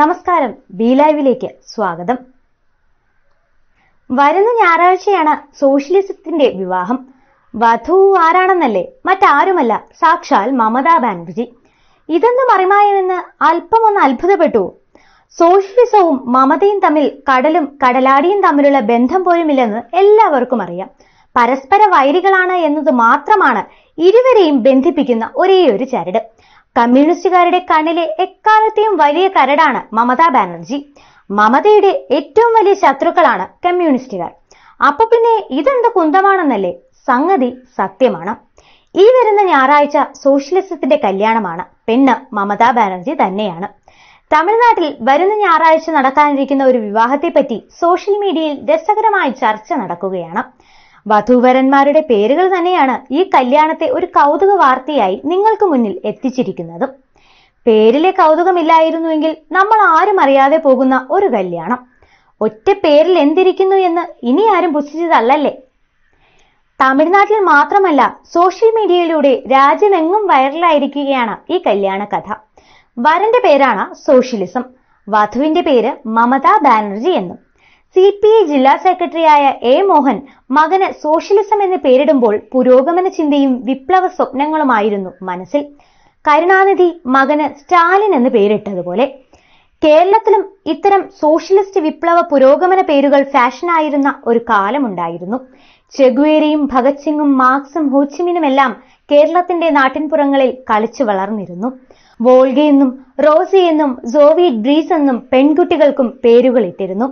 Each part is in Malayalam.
നമസ്കാരം ബി ലൈവിലേക്ക് സ്വാഗതം വരുന്ന ഞായറാഴ്ചയാണ് സോഷ്യലിസത്തിന്റെ വിവാഹം വധു ആരാണെന്നല്ലേ മറ്റാരുമല്ല സാക്ഷാൽ മമതാ ബാനർജി ഇതെന്ന് മറിമായെന്ന് അല്പം ഒന്ന് അത്ഭുതപ്പെട്ടു സോഷ്യലിസവും മമതയും തമ്മിൽ കടലും കടലാടിയും തമ്മിലുള്ള ബന്ധം പോലുമില്ലെന്ന് എല്ലാവർക്കും അറിയാം പരസ്പര വൈരികളാണ് എന്നത് മാത്രമാണ് ഇരുവരെയും ബന്ധിപ്പിക്കുന്ന ഒരേയൊരു ചരട് കമ്മ്യൂണിസ്റ്റുകാരുടെ കണ്ണിലെ എക്കാലത്തെയും വലിയ കരടാണ് മമതാ ബാനർജി മമതയുടെ ഏറ്റവും വലിയ ശത്രുക്കളാണ് കമ്മ്യൂണിസ്റ്റുകാർ അപ്പൊ പിന്നെ ഇതെന്ത് കുന്തമാണെന്നല്ലേ സംഗതി സത്യമാണ് ഈ വരുന്ന ഞായറാഴ്ച സോഷ്യലിസത്തിന്റെ കല്യാണമാണ് പെണ്ണ് മമതാ ബാനർജി തന്നെയാണ് തമിഴ്നാട്ടിൽ വരുന്ന ഞായറാഴ്ച നടക്കാനിരിക്കുന്ന ഒരു വിവാഹത്തെപ്പറ്റി സോഷ്യൽ മീഡിയയിൽ രസകരമായ ചർച്ച നടക്കുകയാണ് വധൂവരന്മാരുടെ പേരുകൾ തന്നെയാണ് ഈ കല്യാണത്തെ ഒരു കൗതുക വാർത്തയായി നിങ്ങൾക്ക് മുന്നിൽ എത്തിച്ചിരിക്കുന്നത് പേരിലെ കൗതുകമില്ലായിരുന്നുവെങ്കിൽ നമ്മൾ ആരും അറിയാതെ പോകുന്ന ഒരു കല്യാണം ഒറ്റ പേരിൽ എന്തിരിക്കുന്നു എന്ന് ഇനി ആരും പുച്ഛിച്ചതല്ലല്ലേ തമിഴ്നാട്ടിൽ മാത്രമല്ല സോഷ്യൽ മീഡിയയിലൂടെ രാജ്യമെങ്ങും വൈറലായിരിക്കുകയാണ് ഈ കല്യാണ കഥ വരന്റെ പേരാണ് സോഷ്യലിസം വധുവിന്റെ പേര് മമതാ ബാനർജി എന്നും സി പി ഐ ജില്ലാ സെക്രട്ടറിയായ എ മോഹൻ മകന് സോഷ്യലിസം എന്ന് പേരിടുമ്പോൾ പുരോഗമന ചിന്തയും വിപ്ലവ സ്വപ്നങ്ങളുമായിരുന്നു മനസ്സിൽ കരുണാനിധി മകന് സ്റ്റാലിൻ എന്ന് പേരിട്ടതുപോലെ കേരളത്തിലും ഇത്തരം സോഷ്യലിസ്റ്റ് വിപ്ലവ പുരോഗമന പേരുകൾ ഫാഷനായിരുന്ന ഒരു കാലമുണ്ടായിരുന്നു ചെഗുവേരിയും ഭഗത് സിംഗും മാർക്സും ഹോച്ചിമിനുമെല്ലാം കേരളത്തിന്റെ നാട്ടിൻപുറങ്ങളിൽ കളിച്ചു വളർന്നിരുന്നു വോൾഗയെന്നും റോസി എന്നും സോവിയറ്റ് ബ്രീസ് എന്നും പെൺകുട്ടികൾക്കും പേരുകൾ ഇട്ടിരുന്നു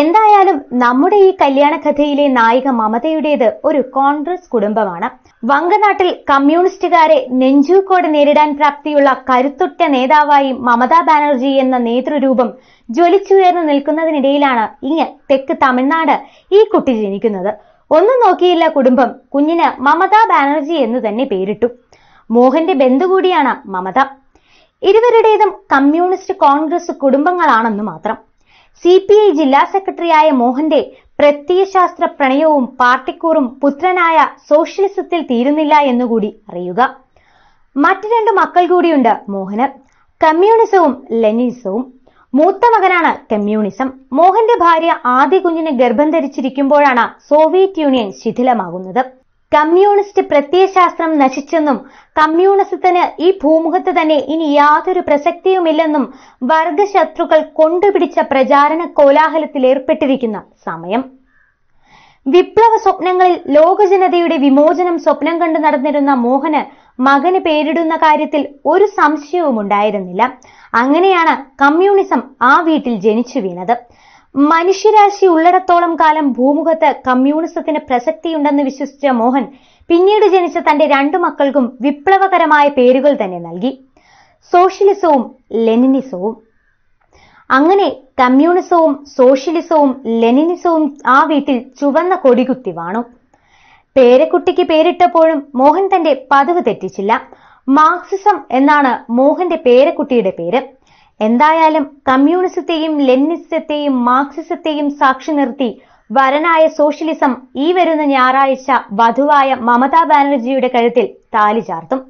എന്തായാലും നമ്മുടെ ഈ കല്യാണ കഥയിലെ നായിക മമതയുടേത് ഒരു കോൺഗ്രസ് കുടുംബമാണ് വങ്കനാട്ടിൽ കമ്മ്യൂണിസ്റ്റുകാരെ നെഞ്ചൂക്കോടെ നേരിടാൻ പ്രാപ്തിയുള്ള കരുത്തുറ്റ നേതാവായി മമതാ ബാനർജി എന്ന നേതൃരൂപം ജ്വലിച്ചുയർന്നു നിൽക്കുന്നതിനിടയിലാണ് ഇങ്ങ് തെക്ക് തമിഴ്നാട് ഈ കുട്ടി ജനിക്കുന്നത് ഒന്നും നോക്കിയില്ല കുടുംബം കുഞ്ഞിന് മമതാ ബാനർജി എന്ന് തന്നെ പേരിട്ടു മോഹന്റെ ബന്ധു കൂടിയാണ് മമത ഇരുവരുടേതും കമ്മ്യൂണിസ്റ്റ് കോൺഗ്രസ് കുടുംബങ്ങളാണെന്ന് മാത്രം സി പി ഐ ജില്ലാ സെക്രട്ടറിയായ മോഹന്റെ പ്രത്യയശാസ്ത്ര പ്രണയവും പാർട്ടിക്കൂറും പുത്രനായ സോഷ്യലിസത്തിൽ തീരുന്നില്ല എന്നുകൂടി അറിയുക മറ്റു രണ്ട് മക്കൾ കൂടിയുണ്ട് മോഹന് കമ്മ്യൂണിസവും ലെനിനിസവും മൂത്ത മകനാണ് കമ്മ്യൂണിസം മോഹന്റെ ഭാര്യ ആദ്യ കുഞ്ഞിന് ഗർഭം ധരിച്ചിരിക്കുമ്പോഴാണ് സോവിയറ്റ് യൂണിയൻ ശിഥിലമാകുന്നത് കമ്മ്യൂണിസ്റ്റ് പ്രത്യയശാസ്ത്രം നശിച്ചെന്നും കമ്മ്യൂണിസത്തിന് ഈ ഭൂമുഖത്ത് തന്നെ ഇനി യാതൊരു പ്രസക്തിയുമില്ലെന്നും വർഗശത്രുക്കൾ കൊണ്ടുപിടിച്ച പ്രചാരണ കോലാഹലത്തിൽ ഏർപ്പെട്ടിരിക്കുന്ന സമയം വിപ്ലവ സ്വപ്നങ്ങളിൽ ലോകജനതയുടെ വിമോചനം സ്വപ്നം കണ്ടു നടന്നിരുന്ന മോഹന് മകന് പേരിടുന്ന കാര്യത്തിൽ ഒരു സംശയവും ഉണ്ടായിരുന്നില്ല അങ്ങനെയാണ് കമ്മ്യൂണിസം ആ വീട്ടിൽ ജനിച്ചു വീണത് മനുഷ്യരാശി ഉള്ളിടത്തോളം കാലം ഭൂമുഖത്ത് കമ്മ്യൂണിസത്തിന് പ്രസക്തിയുണ്ടെന്ന് വിശ്വസിച്ച മോഹൻ പിന്നീട് ജനിച്ച തന്റെ രണ്ടു മക്കൾക്കും വിപ്ലവകരമായ പേരുകൾ തന്നെ നൽകി സോഷ്യലിസവും ലെനിനിസവും അങ്ങനെ കമ്മ്യൂണിസവും സോഷ്യലിസവും ലെനിനിസവും ആ വീട്ടിൽ ചുവന്ന കൊടികുത്തി വാണു പേരക്കുട്ടിക്ക് പേരിട്ടപ്പോഴും മോഹൻ തന്റെ പതിവ് തെറ്റിച്ചില്ല മാർക്സിസം എന്നാണ് മോഹന്റെ പേരക്കുട്ടിയുടെ പേര് എന്തായാലും കമ്മ്യൂണിസത്തെയും ലെന്നിസത്തെയും മാർക്സിസത്തെയും സാക്ഷി നിർത്തി വരനായ സോഷ്യലിസം ഈ വരുന്ന ഞായറാഴ്ച വധുവായ മമതാ ബാനർജിയുടെ കഴുത്തിൽ താലി ചാർത്തും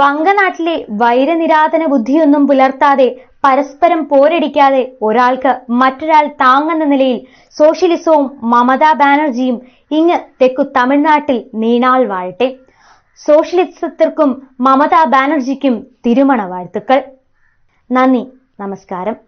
വങ്കനാട്ടിലെ വൈരനിരാതന ബുദ്ധിയൊന്നും പുലർത്താതെ പരസ്പരം പോരടിക്കാതെ ഒരാൾക്ക് മറ്റൊരാൾ താങ്ങുന്ന നിലയിൽ സോഷ്യലിസവും മമതാ ബാനർജിയും ഇങ്ങ് തെക്കു തമിഴ്നാട്ടിൽ നീണാൾ വാഴട്ടെ സോഷ്യലിസത്തിർക്കും മമതാ ബാനർജിക്കും തിരുമണ വാഴ്ത്തുക്കൾ നന്ദി നമസ്കാരം